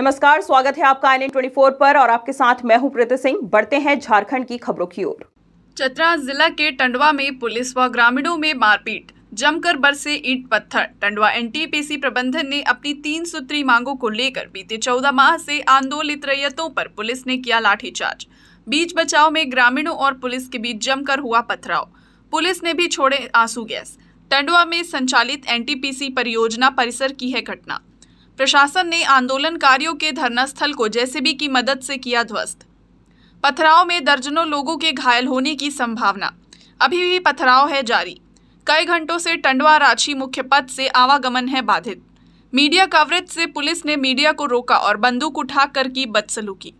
नमस्कार स्वागत है आपका आई ट्वेंटी फोर पर और आपके साथ मैं हूं प्रीति सिंह बढ़ते हैं झारखंड की खबरों की ओर चतरा जिला के टंडवा में पुलिस व ग्रामीणों में मारपीट जमकर बरसे ईट पत्थर टंडवा एनटीपीसी प्रबंधन ने अपनी तीन सूत्री मांगों को लेकर बीते चौदह माह से आंदोलित रैयतों पर पुलिस ने किया लाठीचार्ज बीच बचाव में ग्रामीणों और पुलिस के बीच जमकर हुआ पथराव पुलिस ने भी छोड़े आंसू गैस टंडवा में संचालित एनटीपीसी परियोजना परिसर की है घटना प्रशासन ने आंदोलनकारियों के धरनास्थल को जेसीबी की मदद से किया ध्वस्त पथराव में दर्जनों लोगों के घायल होने की संभावना अभी भी पथराव है जारी कई घंटों से टंडवा रांची मुख्य पथ से आवागमन है बाधित मीडिया कवरेज से पुलिस ने मीडिया को रोका और बंदूक उठाकर की बदसलूकी